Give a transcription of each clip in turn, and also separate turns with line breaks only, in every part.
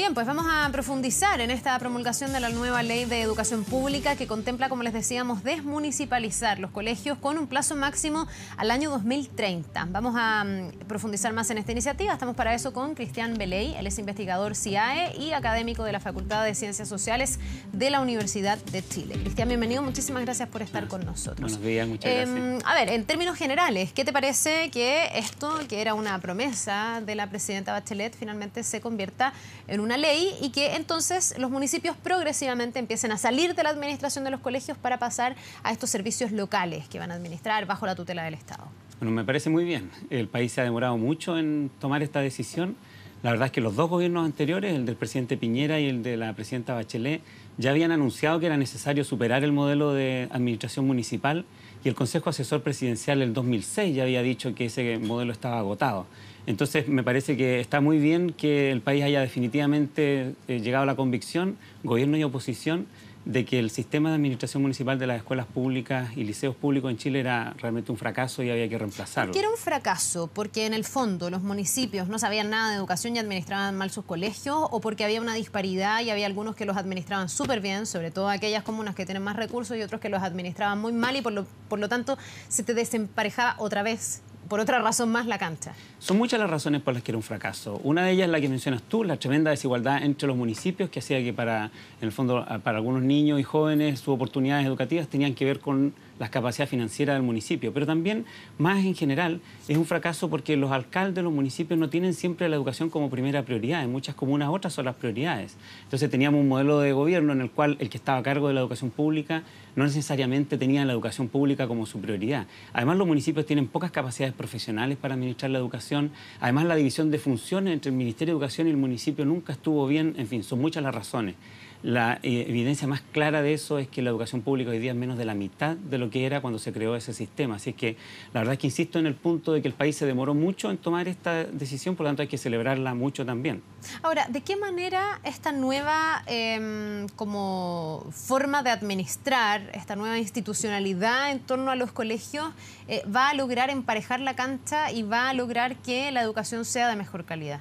Bien, pues vamos a profundizar en esta promulgación de la nueva ley de educación pública que contempla, como les decíamos, desmunicipalizar los colegios con un plazo máximo al año 2030. Vamos a mm, profundizar más en esta iniciativa. Estamos para eso con Cristian Beley, él es investigador CIAE y académico de la Facultad de Ciencias Sociales de la Universidad de Chile. Cristian, bienvenido, muchísimas gracias por estar con nosotros. Buenos días,
muchas em,
A ver, en términos generales, ¿qué te parece que esto, que era una promesa de la presidenta Bachelet, finalmente se convierta en una una ley y que entonces los municipios progresivamente empiecen a salir de la administración de los colegios para pasar a estos servicios locales que van a administrar bajo la tutela del Estado.
Bueno, me parece muy bien. El país se ha demorado mucho en tomar esta decisión. La verdad es que los dos gobiernos anteriores, el del presidente Piñera y el de la presidenta Bachelet, ya habían anunciado que era necesario superar el modelo de administración municipal y el Consejo Asesor Presidencial del 2006 ya había dicho que ese modelo estaba agotado. Entonces, me parece que está muy bien que el país haya definitivamente eh, llegado a la convicción, gobierno y oposición, de que el sistema de administración municipal de las escuelas públicas y liceos públicos en Chile era realmente un fracaso y había que reemplazarlo. qué era
un fracaso porque en el fondo los municipios no sabían nada de educación y administraban mal sus colegios o porque había una disparidad y había algunos que los administraban súper bien, sobre todo aquellas comunas que tienen más recursos y otros que los administraban muy mal y por lo, por lo tanto se te desemparejaba otra vez por otra razón más la cancha?
Son muchas las razones por las que era un fracaso. Una de ellas es la que mencionas tú, la tremenda desigualdad entre los municipios que hacía que para, en el fondo, para algunos niños y jóvenes sus oportunidades educativas tenían que ver con las capacidades financieras del municipio, pero también, más en general, es un fracaso porque los alcaldes de los municipios no tienen siempre la educación como primera prioridad, en muchas comunas otras son las prioridades. Entonces teníamos un modelo de gobierno en el cual el que estaba a cargo de la educación pública no necesariamente tenía la educación pública como su prioridad. Además, los municipios tienen pocas capacidades profesionales para administrar la educación, además la división de funciones entre el Ministerio de Educación y el municipio nunca estuvo bien, en fin, son muchas las razones. La eh, evidencia más clara de eso es que la educación pública hoy día es menos de la mitad de lo que era cuando se creó ese sistema. Así que la verdad es que insisto en el punto de que el país se demoró mucho en tomar esta decisión, por lo tanto hay que celebrarla mucho también.
Ahora, ¿de qué manera esta nueva em, como forma de administrar, esta nueva institucionalidad en torno a los colegios eh, va a lograr emparejar la cancha y va a lograr que la educación sea de mejor calidad?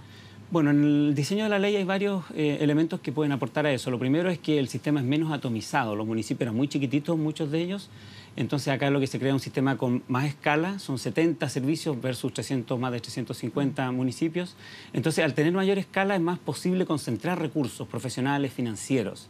Bueno, en el diseño de la ley hay varios eh, elementos que pueden aportar a eso. Lo primero es que el sistema es menos atomizado. Los municipios eran muy chiquititos, muchos de ellos. Entonces acá lo que se crea un sistema con más escala, son 70 servicios versus 300, más de 350 mm. municipios. Entonces al tener mayor escala es más posible concentrar recursos profesionales, financieros.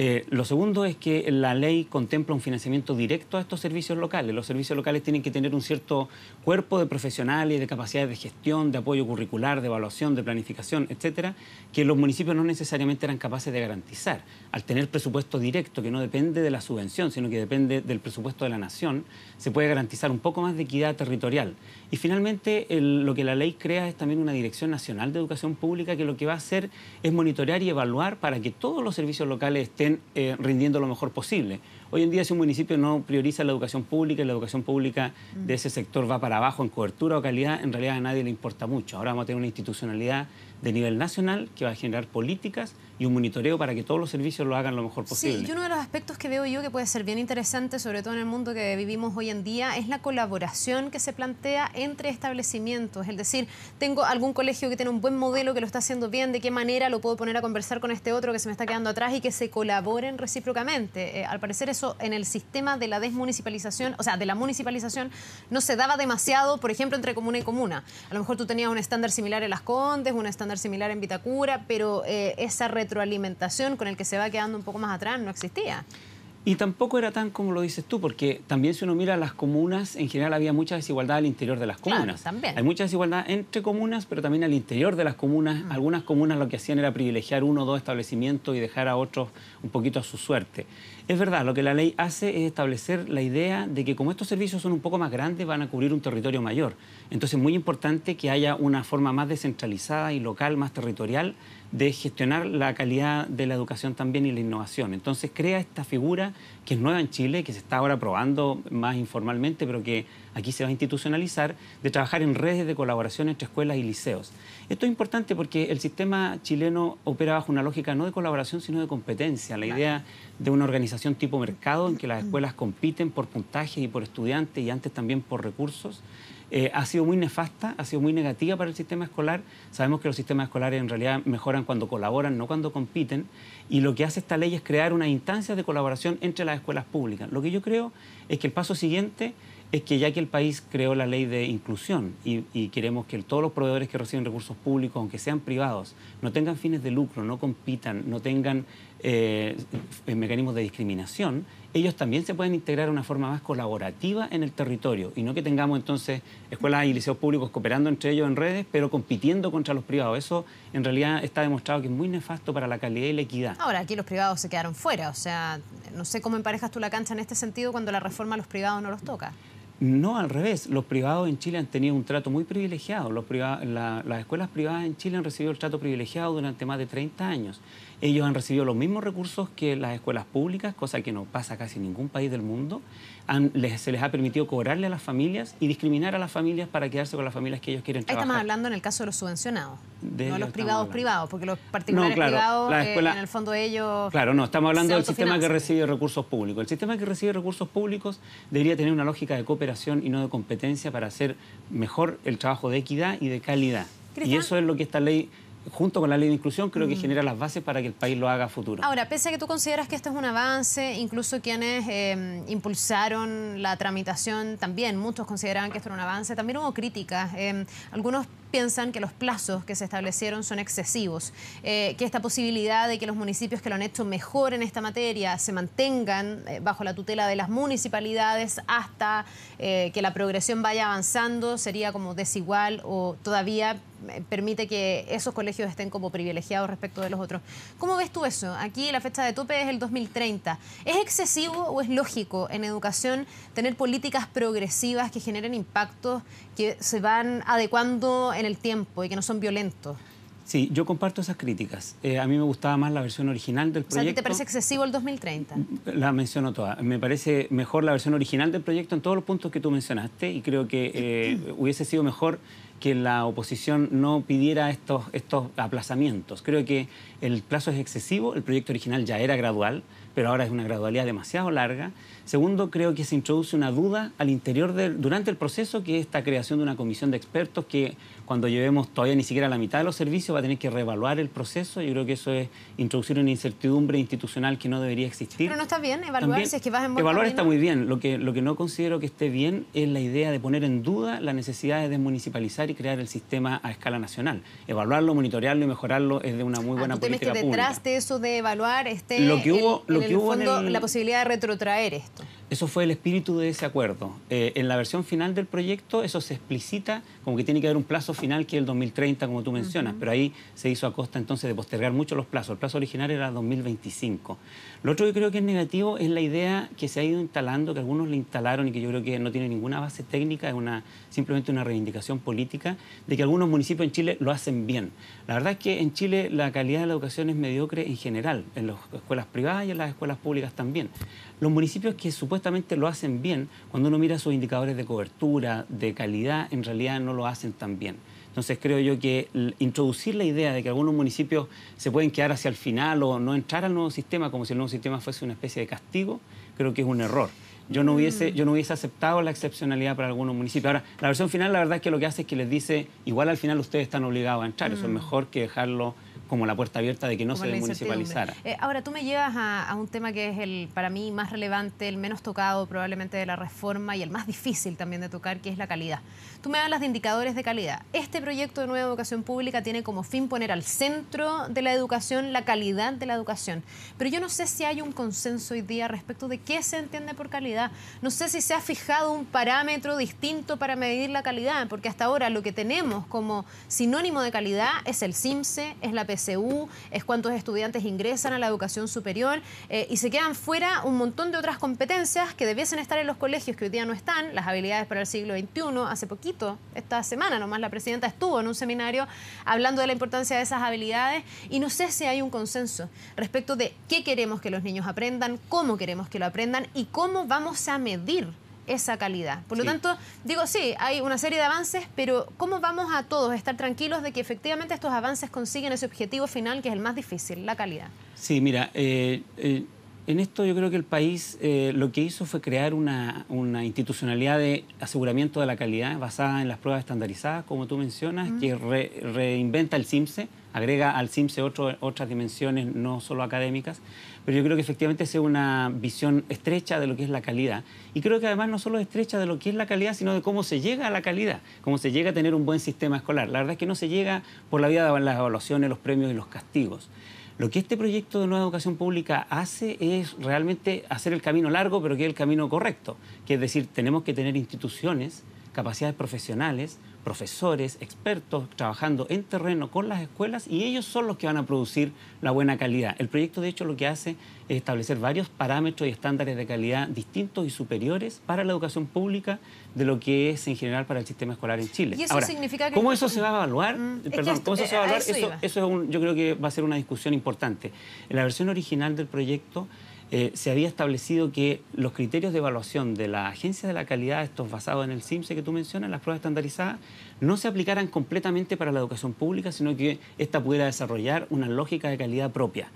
Eh, lo segundo es que la ley contempla un financiamiento directo a estos servicios locales. Los servicios locales tienen que tener un cierto cuerpo de profesionales, de capacidades de gestión, de apoyo curricular, de evaluación, de planificación, etcétera, que los municipios no necesariamente eran capaces de garantizar. Al tener presupuesto directo, que no depende de la subvención, sino que depende del presupuesto de la nación, se puede garantizar un poco más de equidad territorial. Y finalmente, lo que la ley crea es también una Dirección Nacional de Educación Pública que lo que va a hacer es monitorear y evaluar para que todos los servicios locales estén eh, rindiendo lo mejor posible. Hoy en día si un municipio no prioriza la educación pública y la educación pública de ese sector va para abajo en cobertura o calidad, en realidad a nadie le importa mucho. Ahora vamos a tener una institucionalidad de nivel nacional que va a generar políticas y un monitoreo para que todos los servicios lo hagan lo mejor posible. Sí, y uno
de los aspectos que veo yo que puede ser bien interesante, sobre todo en el mundo que vivimos hoy en día, es la colaboración que se plantea entre establecimientos. Es decir, tengo algún colegio que tiene un buen modelo, que lo está haciendo bien, de qué manera lo puedo poner a conversar con este otro que se me está quedando atrás y que se colaboren recíprocamente. Eh, al parecer es en el sistema de la desmunicipalización, o sea, de la municipalización, no se daba demasiado, por ejemplo, entre comuna y comuna. A lo mejor tú tenías un estándar similar en Las Condes, un estándar similar en Vitacura, pero eh, esa retroalimentación con el que se va quedando un poco más atrás no existía.
Y tampoco era tan como lo dices tú, porque también si uno mira las comunas, en general había mucha desigualdad al interior de las comunas. Hay mucha desigualdad entre comunas, pero también al interior de las comunas. Mm. Algunas comunas lo que hacían era privilegiar uno o dos establecimientos y dejar a otros un poquito a su suerte. Es verdad, lo que la ley hace es establecer la idea de que como estos servicios son un poco más grandes, van a cubrir un territorio mayor. Entonces es muy importante que haya una forma más descentralizada y local, más territorial de gestionar la calidad de la educación también y la innovación. Entonces crea esta figura que es nueva en Chile, que se está ahora probando más informalmente, pero que aquí se va a institucionalizar, de trabajar en redes de colaboración entre escuelas y liceos. Esto es importante porque el sistema chileno opera bajo una lógica no de colaboración, sino de competencia. La idea de una organización tipo mercado en que las escuelas compiten por puntajes y por estudiantes y antes también por recursos. Eh, ha sido muy nefasta, ha sido muy negativa para el sistema escolar. Sabemos que los sistemas escolares en realidad mejoran cuando colaboran, no cuando compiten. Y lo que hace esta ley es crear una instancia de colaboración entre las escuelas públicas. Lo que yo creo es que el paso siguiente es que ya que el país creó la ley de inclusión y, queremos que todos los proveedores que reciben recursos públicos, aunque sean privados, no tengan fines de lucro, no compitan, no tengan eh, mecanismos de discriminación, ellos también se pueden integrar de una forma más colaborativa en el territorio y no que tengamos entonces escuelas y liceos públicos cooperando entre ellos en redes, pero compitiendo contra los privados. Eso en realidad está demostrado que es muy nefasto para la calidad y la equidad.
Ahora, aquí los privados se quedaron fuera, o sea, no sé cómo emparejas tú la cancha en este sentido cuando la reforma a los privados no los toca.
No, al revés. Los privados en Chile han tenido un trato muy privilegiado. Los las escuelas privadas en Chile han recibido el trato privilegiado durante más de 30 años. Ellos han recibido los mismos recursos que las escuelas públicas, cosa que no pasa casi en ningún país del mundo. se les ha permitido cobrarle a las familias y discriminar a las familias para quedarse con las familias que ellos quieren trabajar. Ahí estamos
hablando en el caso de los subvencionados,
de no los privados
privados, porque los particulares privados, eh, en el fondo ellos...
Claro, no, estamos hablando del sistema que recibe recursos públicos. El sistema que recibe recursos públicos debería tener una lógica de cooperación y no de competencia para hacer mejor el trabajo de equidad y de calidad. Y eso es lo que esta ley junto con la ley de inclusión, creo que mm. genera las bases para que el país lo haga futuro.
Ahora, pese a que tú consideras que esto es un avance, incluso quienes em, impulsaron la tramitación también, muchos consideraban que esto era un avance, también hubo críticas. Em, algunos piensan que los plazos que se establecieron son excesivos, eh, que esta posibilidad de que los municipios que lo han hecho mejor en esta materia se mantengan eh, bajo la tutela de las municipalidades hasta eh, que la progresión vaya avanzando sería como desigual o todavía permite que esos colegios estén como privilegiados respecto de los otros. ¿Cómo ves tú eso? Aquí la fecha de tope es el 2030. ¿Es excesivo o es lógico en educación tener políticas progresivas que generen impactos que se van adecuando en el tiempo y que no son violentos.
Sí, yo comparto esas críticas. Eh, a mí me gustaba más la versión original del proyecto. O sea, ¿te parece
excesivo el 2030?
La menciono toda. Me parece mejor la versión original del proyecto en todos los puntos que tú mencionaste y creo que eh, hubiese sido mejor que la oposición no pidiera estos, estos aplazamientos. Creo que el plazo es excesivo, el proyecto original ya era gradual, pero ahora es una gradualidad demasiado larga. Segundo, creo que se introduce una duda al interior del, durante el proceso, que es esta creación de una comisión de expertos que cuando llevemos todavía ni siquiera la mitad de los servicios va a tener que reevaluar el proceso. Yo creo que eso es introducir una incertidumbre institucional que no debería existir. Pero no
está bien evaluar si es que vas en buen Evaluar está
muy bien. Lo que, lo que no considero que esté bien es la idea de poner en duda la necesidad de desmunicipalizar y crear el sistema a escala nacional. Evaluarlo, monitorearlo y mejorarlo es de una muy ah, buena ah, ¿tú política que detrás
de eso de evaluar esté lo que hubo, en el fondo, la posibilidad de retrotraer esto.
Eso fue el espíritu de ese acuerdo. Eh, en la versión final del proyecto eso se explicita como que tiene que haber un plazo final que es el 2030, como tú mencionas, pero ahí se hizo a costa entonces de postergar mucho los plazos. El plazo original era 2025. Lo otro que creo que es negativo es la idea que se ha ido instalando, que algunos le instalaron y que yo creo que no tiene ninguna base técnica, es una, simplemente una reivindicación política, de que algunos municipios en Chile lo hacen bien. La verdad es que en Chile la calidad de la educación es mediocre en general, en las escuelas privadas y en las escuelas públicas también los municipios que supuestamente lo hacen bien, cuando uno mira sus indicadores de cobertura, de calidad, en realidad no lo hacen tan bien. Entonces creo yo que introducir la idea de que algunos municipios se pueden quedar hacia el final o no entrar al nuevo sistema como si el nuevo sistema fuese una especie de castigo, creo que es un error. Yo no hubiese, mm. yo no hubiese aceptado la excepcionalidad para algunos municipios. Ahora, la versión final la verdad es que lo que hace es que les dice, igual al final ustedes están obligados a entrar, eso es mm. mejor que dejarlo como la puerta abierta de que no se municipalizara.
Eh, ahora, tú me llevas a, un tema que es el, para mí, más relevante, el menos tocado probablemente de la reforma y el más difícil también de tocar, que es la calidad. Tú me hablas de indicadores de calidad. Este proyecto de nueva educación pública tiene como fin poner al centro de la educación la calidad de la educación. Pero yo no sé si hay un consenso hoy día respecto de qué se entiende por calidad. No sé si se ha fijado un parámetro distinto para medir la calidad, porque hasta ahora lo que tenemos como sinónimo de calidad es el CIMSE, es la PC es cuántos estudiantes ingresan a la educación superior eh, y se quedan fuera un montón de otras competencias que debiesen estar en los colegios que hoy día no están, las habilidades para el siglo XXI. Hace poquito, esta semana nomás, la presidenta estuvo en un seminario hablando de la importancia de esas habilidades y no sé si hay un consenso respecto de qué queremos que los niños aprendan, cómo queremos que lo aprendan y cómo vamos a medir esa calidad. Por lo tanto, digo, sí, hay una serie de avances, pero ¿cómo vamos a todos estar tranquilos de que efectivamente estos avances consiguen ese objetivo final que es el más difícil, la calidad?
Sí, mira, eh, eh, en esto yo creo que el país eh, lo que hizo fue crear una, institucionalidad de aseguramiento de la calidad basada en las pruebas estandarizadas, como tú mencionas, que reinventa el CIMSE, agrega al CIMSE otras dimensiones no solo académicas pero yo creo que efectivamente es una visión estrecha de lo que es la calidad. Y creo que además no solo estrecha de lo que es la calidad, sino de cómo se llega a la calidad, cómo se llega a tener un buen sistema escolar. La verdad es que no se llega por la vía de las evaluaciones, los premios y los castigos. Lo que este proyecto de nueva educación pública hace es realmente hacer el camino largo, pero que es el camino correcto, que es decir, tenemos que tener instituciones, capacidades profesionales, profesores, expertos trabajando en terreno con las escuelas y ellos son los que van a producir la buena calidad. El proyecto de hecho lo que hace es establecer varios parámetros y estándares de calidad distintos y superiores para la educación pública de lo que es en general para el sistema escolar en Chile. ¿Y eso Ahora, significa que... ¿Cómo eso se va a evaluar? Mm, Perdón, ¿cómo eso se va a evaluar? eso, es yo creo que va a ser una discusión importante. En la versión original del proyecto eh, se había establecido que los criterios de evaluación de la agencia de la calidad, estos basados en el CIMSE que tú mencionas, las pruebas estandarizadas, no se aplicaran completamente para la educación pública, sino que ésta pudiera desarrollar una lógica de calidad propia.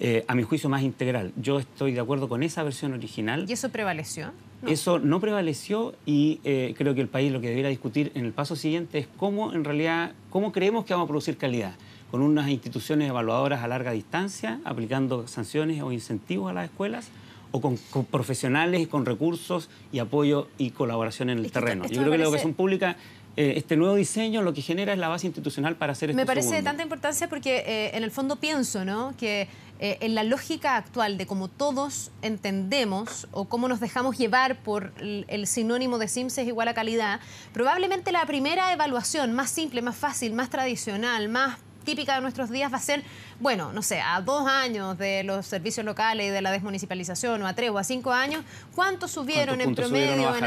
Eh, a mi juicio más integral. Yo estoy de acuerdo con esa versión original. ¿Y eso prevaleció? Eso no prevaleció y eh, creo que el país lo que debiera discutir en el paso siguiente es cómo en realidad, cómo creemos que vamos a producir calidad con unas instituciones evaluadoras a larga distancia, aplicando sanciones o incentivos a las escuelas, o con, profesionales y con recursos y apoyo y colaboración en el terreno. Yo creo que la educación pública eh, este nuevo diseño lo que genera es la base institucional para hacer esto. Me este parece de tanta
importancia porque eh, en el fondo pienso ¿no? que eh, en la lógica actual de cómo todos entendemos o cómo nos dejamos llevar por el, sinónimo de Sims es igual a calidad, probablemente la primera evaluación más simple, más fácil, más tradicional, más típica de nuestros días va a ser, bueno, no sé, a dos años de los servicios locales y de la desmunicipalización, o a tres o a cinco años, ¿cuánto subieron en promedio en,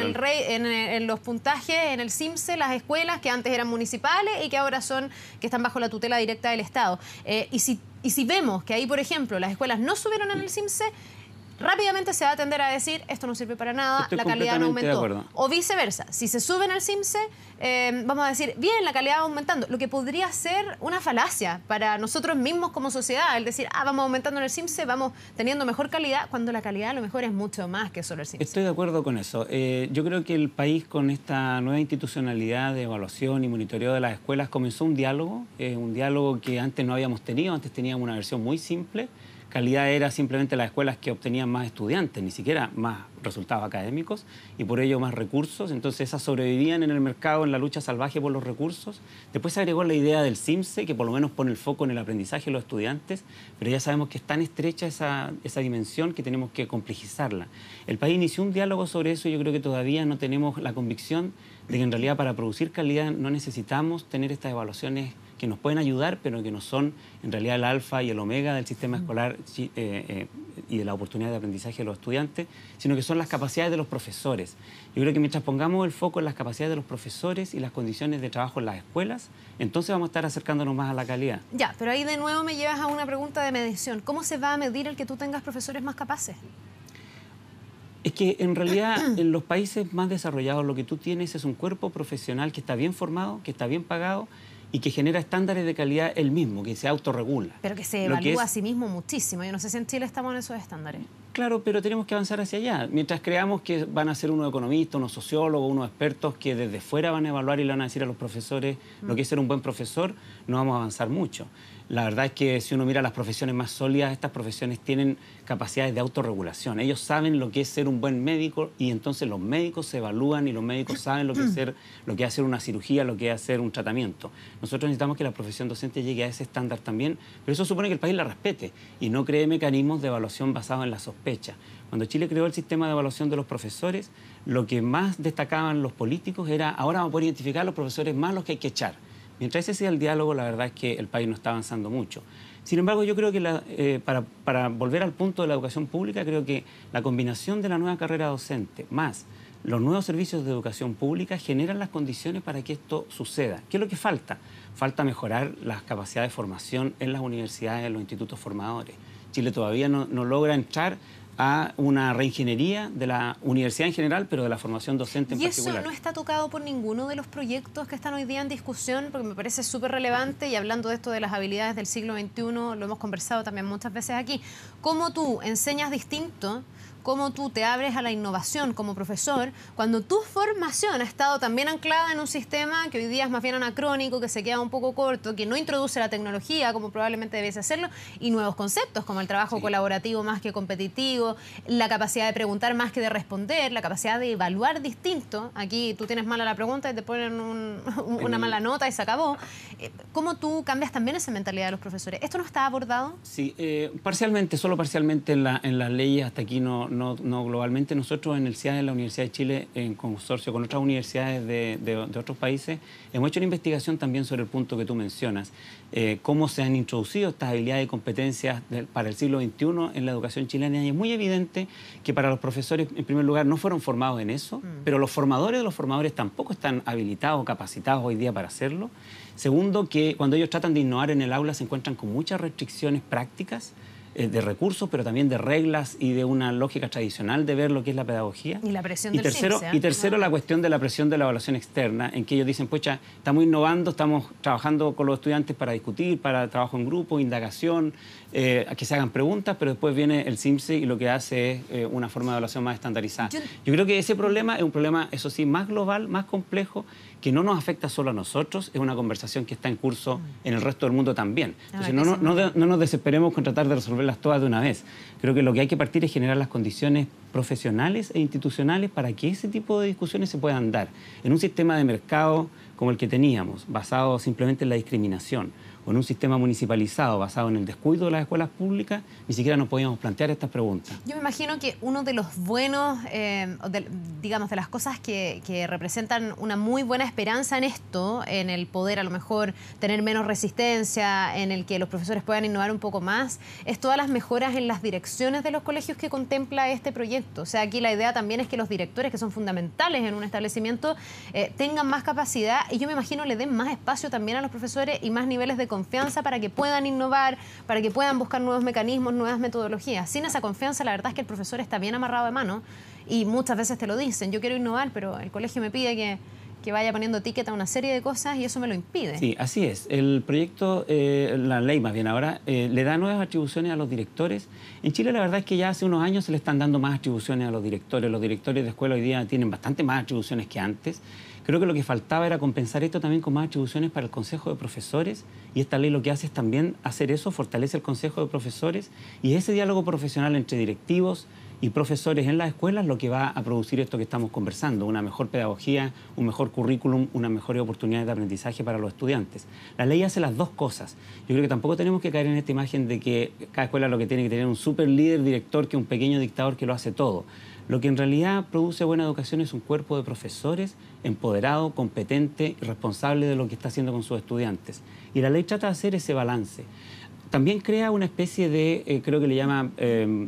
el en, los puntajes, en el CIMSE, las escuelas que antes eran municipales y que ahora son, que están bajo la tutela directa del Estado? Eh, y si y si vemos que ahí, por ejemplo, las escuelas no subieron en el CIMSE, rápidamente se va a tender a decir esto no sirve para nada, la calidad no aumentó. O viceversa, si se suben al CIMSE, eh, vamos a decir, bien, la calidad va aumentando, lo que podría ser una falacia para nosotros mismos como sociedad, el decir, ah, vamos aumentando en el CIMSE, vamos teniendo mejor calidad, cuando la calidad a lo mejor es mucho más que solo el CIMSE.
Estoy de acuerdo con eso. Eh, yo creo que el país con esta nueva institucionalidad de evaluación y monitoreo de las escuelas comenzó un diálogo, eh, un diálogo que antes no habíamos tenido, antes teníamos una versión muy simple calidad era simplemente las escuelas que obtenían más estudiantes, ni siquiera más resultados académicos y por ello más recursos. Entonces esas sobrevivían en el mercado en la lucha salvaje por los recursos. Después se agregó la idea del CIMSE, que por lo menos pone el foco en el aprendizaje de los estudiantes, pero ya sabemos que es tan estrecha esa, dimensión que tenemos que complejizarla. El país inició un diálogo sobre eso y yo creo que todavía no tenemos la convicción de que en realidad para producir calidad no necesitamos tener estas evaluaciones que nos pueden ayudar, pero que no son en realidad el alfa y el omega del sistema escolar eh, eh, y de la oportunidad de aprendizaje de los estudiantes, sino que son las capacidades de los profesores. Yo creo que mientras pongamos el foco en las capacidades de los profesores y las condiciones de trabajo en las escuelas, entonces vamos a estar acercándonos más a la calidad.
Ya, pero ahí de nuevo me llevas a una pregunta de medición. ¿Cómo se va a medir el que tú tengas profesores más capaces?
Es que en realidad en los países más desarrollados lo que tú tienes es un cuerpo profesional que está bien formado, que está bien pagado, y que genera estándares de calidad el mismo, que se autorregula.
Pero que se evalúa a sí mismo muchísimo. Yo no sé si en Chile estamos en esos estándares.
Claro, pero tenemos que avanzar hacia allá. Mientras creamos que van a ser unos economistas, unos sociólogos, unos expertos que desde fuera van a evaluar y le van a decir a los profesores lo mm. que es ser un buen profesor, no vamos a avanzar mucho la verdad es que si uno mira las profesiones más sólidas, estas profesiones tienen capacidades de autorregulación. Ellos saben lo que es ser un buen médico y entonces los médicos se evalúan y los médicos saben lo que es ser, lo que hacer una cirugía, lo que es hacer un tratamiento. Nosotros necesitamos que la profesión docente llegue a ese estándar también, pero eso supone que el país la respete y no cree mecanismos de evaluación basados en la sospecha. Cuando Chile creó el sistema de evaluación de los profesores, lo que más destacaban los políticos era ahora vamos a poder identificar a los profesores malos que hay que echar Mientras ese sea el diálogo, la verdad es que el país no está avanzando mucho. Sin embargo, yo creo que eh, para, volver al punto de la educación pública, creo que la combinación de la nueva carrera docente más los nuevos servicios de educación pública generan las condiciones para que esto suceda. ¿Qué es lo que falta? Falta mejorar las capacidades de formación en las universidades, en los institutos formadores. Chile todavía no logra entrar a una reingeniería de la universidad en general, pero de la formación docente en particular. ¿Y eso no
está tocado por ninguno de los proyectos que están hoy día en discusión? Porque me parece súper relevante y hablando de esto de las habilidades del siglo XXI, lo hemos conversado también muchas veces aquí. ¿Cómo tú enseñas distinto? cómo tú te abres a la innovación como profesor, cuando tu formación ha estado también anclada en un sistema que hoy día es más bien anacrónico, que se queda un poco corto, que no introduce la tecnología como probablemente debiese hacerlo, y nuevos conceptos como el trabajo colaborativo más que competitivo, la capacidad de preguntar más que de responder, la capacidad de evaluar distinto. Aquí tú tienes mala la pregunta y te ponen una mala nota y se acabó. Eh, ¿Cómo tú cambias también esa mentalidad de los profesores? ¿Esto no está abordado?
Sí, eh, parcialmente, solo parcialmente en, en las leyes hasta aquí no no, globalmente. Nosotros en el CIAD, en la Universidad de Chile, en consorcio con otras universidades de, otros países, hemos hecho una investigación también sobre el punto que tú mencionas, eh, cómo se han introducido estas habilidades y competencias para el siglo XXI en la educación chilena. Y es muy evidente que para los profesores, en primer lugar, no fueron formados en eso, mm. pero los formadores de los formadores tampoco están habilitados, o capacitados hoy día para hacerlo. Segundo, que cuando ellos tratan de innovar en el aula se encuentran con muchas restricciones prácticas. Eh, de recursos, pero también de reglas y de una lógica tradicional de ver lo que es la pedagogía.
Y la presión y del tercero, Y tercero,
la cuestión de la presión de la evaluación externa, en que ellos dicen, pues estamos innovando, estamos trabajando con los estudiantes para discutir, para trabajo en grupo, indagación, eh, que se hagan preguntas, pero después viene el CIMSE y lo que hace es eh, una forma de evaluación más estandarizada. Yo creo que ese problema es un problema, eso sí, más global, más complejo, que no nos afecta solo a nosotros, es una conversación que está en curso mm. en el resto del mundo también. Entonces, no, no, no nos desesperemos con tratar de resolverlas todas de una vez. Creo que lo que hay que partir es generar las condiciones profesionales e institucionales para que ese tipo de discusiones se puedan dar. En un sistema de mercado como el que teníamos, basado simplemente en la discriminación, o en un sistema municipalizado basado en el descuido de las escuelas públicas, ni siquiera nos podíamos plantear estas preguntas.
Yo me imagino que uno de los buenos, eh, digamos, de las cosas que, representan una muy buena esperanza en esto, en el poder a lo mejor tener menos resistencia, en el que los profesores puedan innovar un poco más, es todas las mejoras en las direcciones de los colegios que contempla este proyecto o sea, aquí la idea también es que los directores, que son fundamentales en un establecimiento, eh, tengan más capacidad y yo me imagino le den más espacio también a los profesores y más niveles de confianza para que puedan innovar, para que puedan buscar nuevos mecanismos, nuevas metodologías. Sin esa confianza, la verdad es que el profesor está bien amarrado de mano y muchas veces te lo dicen, yo quiero innovar, pero el colegio me pide que que vaya poniendo etiqueta a una serie de cosas y eso me lo impide. Sí,
así es. El proyecto, eh, la ley más bien ahora, eh, le da nuevas atribuciones a los directores. En Chile la verdad es que ya hace unos años se le están dando más atribuciones a los directores. Los directores de escuela hoy día tienen bastante más atribuciones que antes. Creo que lo que faltaba era compensar esto también con más atribuciones para el Consejo de Profesores y esta ley lo que hace es también hacer eso, fortalece el Consejo de Profesores y ese diálogo profesional entre directivos, y profesores en las escuelas, lo que va a producir esto que estamos conversando, una mejor pedagogía, un mejor currículum, una mejor oportunidad de aprendizaje para los estudiantes. La ley hace las dos cosas. Yo creo que tampoco tenemos que caer en esta imagen de que cada escuela lo que tiene que tener un super líder director que un pequeño dictador que lo hace todo. Lo que en realidad produce buena educación es un cuerpo de profesores empoderado, competente responsable de lo que está haciendo con sus estudiantes. Y la ley trata de hacer ese balance. También crea una especie de, eh, creo que le llama... Eh,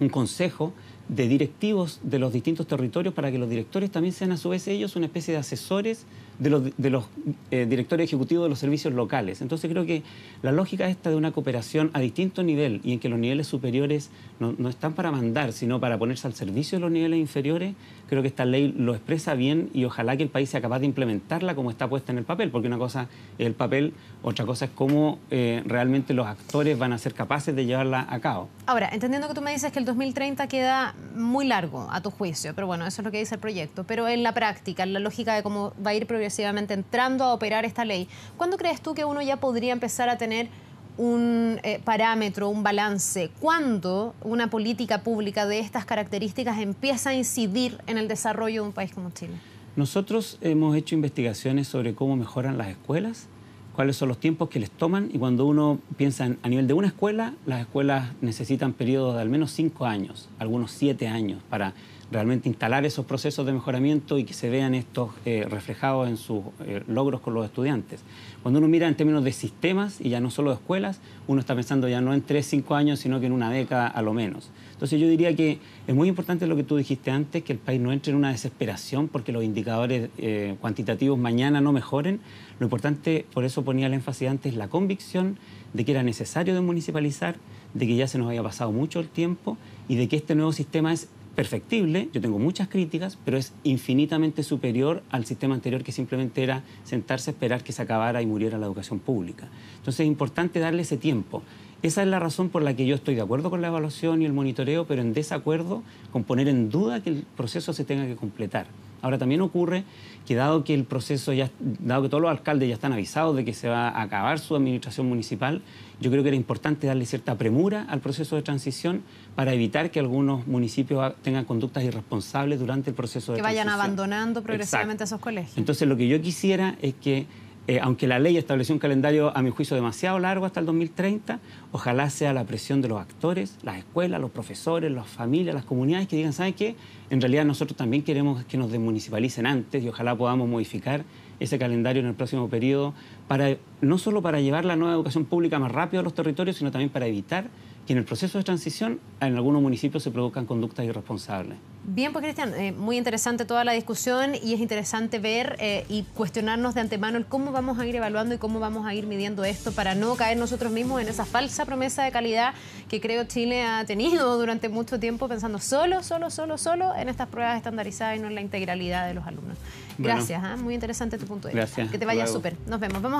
un consejo de directivos de los distintos territorios para que los directores también sean a su vez ellos una especie de asesores de los, eh, directores ejecutivos de los servicios locales. Entonces creo que la lógica esta de una cooperación a distinto nivel y en que los niveles superiores no, están para mandar, sino para ponerse al servicio de los niveles inferiores, creo que esta ley lo expresa bien y ojalá que el país sea capaz de implementarla como está puesta en el papel, porque una cosa es el papel, otra cosa es cómo eh, realmente los actores van a ser capaces de llevarla a cabo.
Ahora, entendiendo que tú me dices que el 2030 queda muy largo a tu juicio, pero bueno, eso es lo que dice el proyecto, pero en la práctica, en la lógica de cómo va a ir progresando, entrando a operar esta ley. ¿Cuándo crees tú que uno ya podría empezar a tener un eh, parámetro, un balance? ¿Cuándo una política pública de estas características empieza a incidir en el desarrollo de un país como Chile?
Nosotros hemos hecho investigaciones sobre cómo mejoran las escuelas, cuáles son los tiempos que les toman y cuando uno piensa a nivel de una escuela, las escuelas necesitan periodos de al menos cinco años, algunos siete años para realmente instalar esos procesos de mejoramiento y que se vean estos eh, reflejados en sus eh, logros con los estudiantes. Cuando uno mira en términos de sistemas y ya no solo de escuelas, uno está pensando ya no en tres, cinco años, sino que en una década a lo menos. Entonces yo diría que es muy importante lo que tú dijiste antes, que el país no entre en una desesperación porque los indicadores eh, cuantitativos mañana no mejoren. Lo importante, por eso ponía el énfasis antes, la convicción de que era necesario desmunicipalizar... de que ya se nos había pasado mucho el tiempo y de que este nuevo sistema es perfectible, yo tengo muchas críticas, pero es infinitamente superior al sistema anterior que simplemente era sentarse a esperar que se acabara y muriera la educación pública. Entonces es importante darle ese tiempo. Esa es la razón por la que yo estoy de acuerdo con la evaluación y el monitoreo, pero en desacuerdo con poner en duda que el proceso se tenga que completar. Ahora también ocurre que dado que el proceso ya, dado que todos los alcaldes ya están avisados de que se va a acabar su administración municipal, yo creo que era importante darle cierta premura al proceso de transición para evitar que algunos municipios tengan conductas irresponsables durante el proceso de transición. Que vayan
abandonando progresivamente esos colegios.
Entonces lo que yo quisiera es que eh, aunque la ley estableció un calendario, a mi juicio, demasiado largo hasta el 2030, ojalá sea la presión de los actores, las escuelas, los profesores, las familias, las comunidades que digan, ¿saben qué? En realidad nosotros también queremos que nos desmunicipalicen antes y ojalá podamos modificar ese calendario en el próximo periodo, para, no solo para llevar la nueva educación pública más rápido a los territorios, sino también para evitar que en el proceso de transición en algunos municipios se produzcan conductas irresponsables.
Bien, pues Cristian, eh, muy interesante toda la discusión y es interesante ver eh, y cuestionarnos de antemano cómo vamos a ir evaluando y cómo vamos a ir midiendo esto para no caer nosotros mismos en esa falsa promesa de calidad que creo Chile ha tenido durante mucho tiempo pensando solo, solo, solo, solo en estas pruebas estandarizadas y no en la integralidad de los alumnos. Gracias, ¿ah? muy interesante tu punto de vista. Que te vaya súper. Nos vemos. Vamos